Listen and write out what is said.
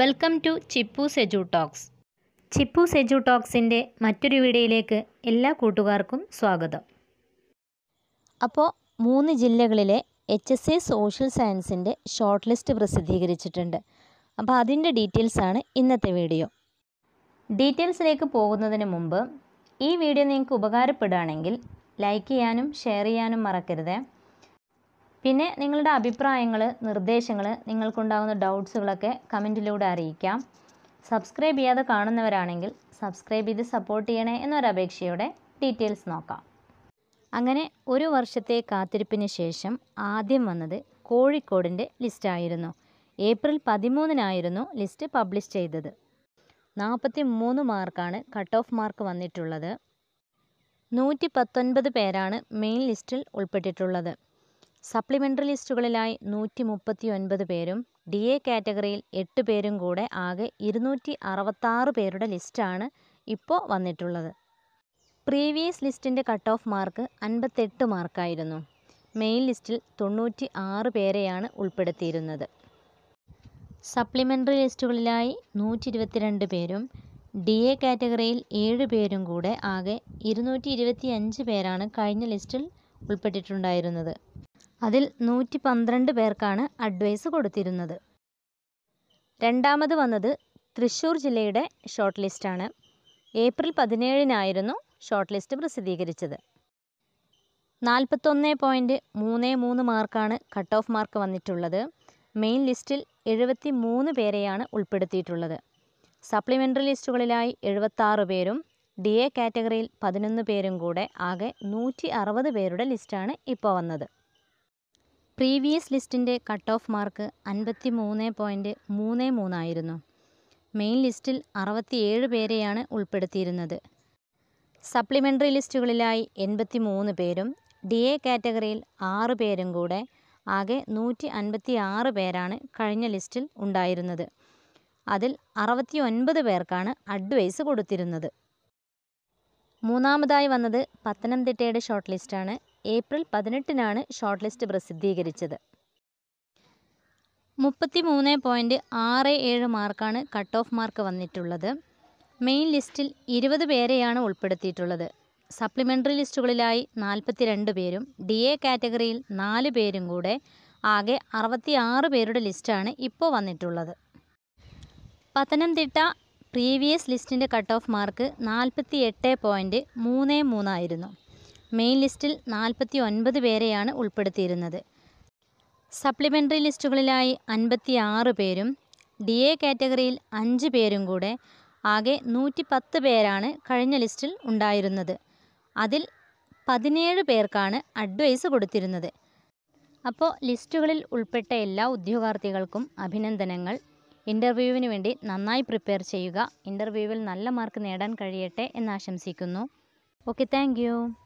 welcome to Chippu Seju talks Chippu Seju ടോക്സിൻ്റെ മറ്റൊരു വീഡിയോയിലേക്ക് എല്ലാ കൂട്ടുകാർക്കും സ്വാഗതം അപ്പോൾ മൂന്ന് ജില്ലകളിലെ എച്ച് എസ് എ സോഷ്യൽ സയൻസിൻ്റെ ഷോർട്ട് ലിസ്റ്റ് പ്രസിദ്ധീകരിച്ചിട്ടുണ്ട് അപ്പോൾ അതിൻ്റെ ഡീറ്റെയിൽസാണ് ഇന്നത്തെ വീഡിയോ ഡീറ്റെയിൽസിലേക്ക് പോകുന്നതിന് മുമ്പ് ഈ വീഡിയോ നിങ്ങൾക്ക് ഉപകാരപ്പെടുകയാണെങ്കിൽ ലൈക്ക് ചെയ്യാനും ഷെയർ ചെയ്യാനും മറക്കരുത് പിന്നെ നിങ്ങളുടെ അഭിപ്രായങ്ങൾ നിർദ്ദേശങ്ങൾ നിങ്ങൾക്കുണ്ടാകുന്ന ഡൗട്ട്സുകളൊക്കെ കമൻറ്റിലൂടെ അറിയിക്കാം സബ്സ്ക്രൈബ് ചെയ്യാതെ കാണുന്നവരാണെങ്കിൽ സബ്സ്ക്രൈബ് ചെയ്ത് സപ്പോർട്ട് ചെയ്യണേ എന്നൊരപേക്ഷയോടെ ഡീറ്റെയിൽസ് നോക്കാം അങ്ങനെ ഒരു വർഷത്തെ കാത്തിരിപ്പിന് ശേഷം ആദ്യം വന്നത് കോഴിക്കോടിൻ്റെ ലിസ്റ്റായിരുന്നു ഏപ്രിൽ പതിമൂന്നിനായിരുന്നു ലിസ്റ്റ് പബ്ലിഷ് ചെയ്തത് നാൽപ്പത്തി മൂന്ന് മാർക്കാണ് കട്ട് ഓഫ് മാർക്ക് വന്നിട്ടുള്ളത് നൂറ്റി പത്തൊൻപത് പേരാണ് മെയിൻ ലിസ്റ്റിൽ ഉൾപ്പെട്ടിട്ടുള്ളത് സപ്ലിമെന്ററി ലിസ്റ്റുകളിലായി നൂറ്റി മുപ്പത്തി ഒൻപത് പേരും ഡി എ കാറ്റഗറിയിൽ എട്ട് പേരും കൂടെ ആകെ ഇരുന്നൂറ്റി അറുപത്താറ് പേരുടെ ലിസ്റ്റാണ് ഇപ്പോൾ വന്നിട്ടുള്ളത് പ്രീവിയസ് ലിസ്റ്റിൻ്റെ കട്ട് ഓഫ് മാർക്ക് അൻപത്തെട്ട് മാർക്കായിരുന്നു മെയിൻ ലിസ്റ്റിൽ തൊണ്ണൂറ്റി ആറ് പേരെയാണ് ഉൾപ്പെടുത്തിയിരുന്നത് സപ്ലിമെൻ്ററി ലിസ്റ്റുകളിലായി നൂറ്റി ഇരുപത്തിരണ്ട് പേരും ഡി എ കാറ്റഗറിയിൽ ഏഴ് പേരും കൂടെ ആകെ ഇരുന്നൂറ്റി ഇരുപത്തി അഞ്ച് പേരാണ് കഴിഞ്ഞ ലിസ്റ്റിൽ ഉൾപ്പെട്ടിട്ടുണ്ടായിരുന്നത് അതിൽ നൂറ്റി പന്ത്രണ്ട് പേർക്കാണ് അഡ്വൈസ് കൊടുത്തിരുന്നത് രണ്ടാമത് വന്നത് തൃശ്ശൂർ ജില്ലയുടെ ഷോർട്ട് ലിസ്റ്റാണ് ഏപ്രിൽ പതിനേഴിനായിരുന്നു ഷോർട്ട് ലിസ്റ്റ് പ്രസിദ്ധീകരിച്ചത് നാൽപ്പത്തൊന്ന് പോയിൻറ്റ് മൂന്ന് മൂന്ന് മാർക്കാണ് കട്ട് ഓഫ് മാർക്ക് വന്നിട്ടുള്ളത് മെയിൻ ലിസ്റ്റിൽ എഴുപത്തി മൂന്ന് പേരെയാണ് ഉൾപ്പെടുത്തിയിട്ടുള്ളത് സപ്ലിമെൻ്ററി ലിസ്റ്റുകളിലായി എഴുപത്താറ് പേരും ഡി എ കാറ്റഗറിയിൽ പതിനൊന്ന് പേരും കൂടെ ആകെ നൂറ്റി അറുപത് പേരുടെ ലിസ്റ്റാണ് ഇപ്പോൾ വന്നത് പ്രീവിയസ് ലിസ്റ്റിൻ്റെ കട്ട് ഓഫ് മാർക്ക് അൻപത്തി മൂന്ന് പോയിൻ്റ് മൂന്ന് മൂന്നായിരുന്നു മെയിൻ ലിസ്റ്റിൽ അറുപത്തിയേഴ് പേരെയാണ് ഉൾപ്പെടുത്തിയിരുന്നത് സപ്ലിമെൻ്ററി ലിസ്റ്റുകളിലായി എൺപത്തി മൂന്ന് പേരും ഡി എ കാറ്റഗറിയിൽ ആറ് പേരും കൂടെ ആകെ നൂറ്റി അൻപത്തി ആറ് പേരാണ് കഴിഞ്ഞ ലിസ്റ്റിൽ ഉണ്ടായിരുന്നത് അതിൽ അറുപത്തി ഒൻപത് പേർക്കാണ് അഡ്വൈസ് കൊടുത്തിരുന്നത് മൂന്നാമതായി വന്നത് പത്തനംതിട്ടയുടെ ഷോർട്ട് ലിസ്റ്റാണ് ഏപ്രിൽ പതിനെട്ടിനാണ് ഷോർട്ട് ലിസ്റ്റ് പ്രസിദ്ധീകരിച്ചത് മുപ്പത്തി മൂന്ന് പോയിൻറ്റ് ആറ് ഏഴ് മാർക്കാണ് കട്ട് ഓഫ് മാർക്ക് വന്നിട്ടുള്ളത് മെയിൻ ലിസ്റ്റിൽ ഇരുപത് പേരെയാണ് ഉൾപ്പെടുത്തിയിട്ടുള്ളത് സപ്ലിമെൻ്ററി ലിസ്റ്റുകളിലായി നാൽപ്പത്തിരണ്ട് പേരും ഡി എ കാറ്റഗറിയിൽ നാല് പേരും കൂടെ ആകെ അറുപത്തിയാറ് പേരുടെ ലിസ്റ്റാണ് ഇപ്പോൾ വന്നിട്ടുള്ളത് പത്തനംതിട്ട പ്രീവിയസ് ലിസ്റ്റിൻ്റെ കട്ട് ഓഫ് മാർക്ക് നാൽപ്പത്തി എട്ട് പോയിൻറ്റ് മൂന്ന് മൂന്നായിരുന്നു മെയിൻ ലിസ്റ്റിൽ നാൽപ്പത്തി ഒൻപത് പേരെയാണ് ഉൾപ്പെടുത്തിയിരുന്നത് സപ്ലിമെൻ്ററി ലിസ്റ്റുകളിലായി അൻപത്തി ആറ് പേരും ഡി എ കാറ്റഗറിയിൽ അഞ്ച് പേരും കൂടെ ആകെ നൂറ്റി പത്ത് പേരാണ് കഴിഞ്ഞ ലിസ്റ്റിൽ ഉണ്ടായിരുന്നത് അതിൽ പതിനേഴ് പേർക്കാണ് അഡ്വൈസ് കൊടുത്തിരുന്നത് അപ്പോൾ ലിസ്റ്റുകളിൽ ഉൾപ്പെട്ട എല്ലാ ഉദ്യോഗാർത്ഥികൾക്കും അഭിനന്ദനങ്ങൾ ഇൻ്റർവ്യൂവിന് വേണ്ടി നന്നായി പ്രിപ്പയർ ചെയ്യുക ഇൻ്റർവ്യൂവിൽ നല്ല മാർക്ക് നേടാൻ കഴിയട്ടെ എന്നാശംസിക്കുന്നു ഓക്കെ താങ്ക്